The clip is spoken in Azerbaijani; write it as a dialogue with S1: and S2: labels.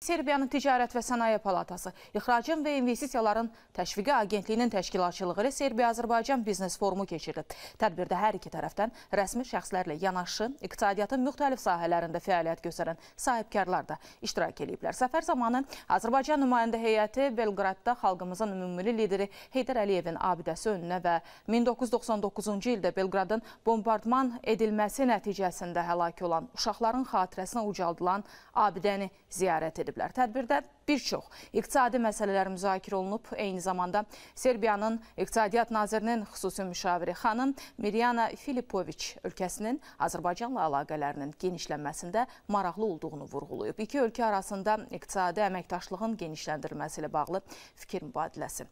S1: Serbiyanın Ticarət və Sənaye Palatası, İxracın və İnvestisiyaların Təşviqi Agentliyinin təşkilatçılığı ilə Serbiya-Azərbaycan biznes forumu keçirdi. Tədbirdə hər iki tərəfdən rəsmi şəxslərlə yanaşı, iqtisadiyyatın müxtəlif sahələrində fəaliyyət göstərən sahibkarlar da iştirak ediblər. Səfər zamanı Azərbaycan nümayəndə heyəti Belqradda xalqımızın ümummili lideri Heydər Əliyevin abidəsi önünə və 1999-cu ildə Belqradın bombardman edilməsi nəticəsində həlak olan uşaqların xatirəsinə ucaldılan abidəni ziyarət edib ediblər. Tədbirdə bir çox iqtisadi məsələlər müzakirə olunub. Eyni zamanda Serbiyanın İqtisadiyyat Nazirinin xüsusi müşaviri xanım Miryana Filipoviç ölkəsinin Azərbaycanla əlaqələrinin genişlənməsində maraqlı olduğunu vurğulayıb. İki ölkə arasında iqtisadi əməkdaşlığın genişləndirilməsi ilə bağlı fikir mübadiləsi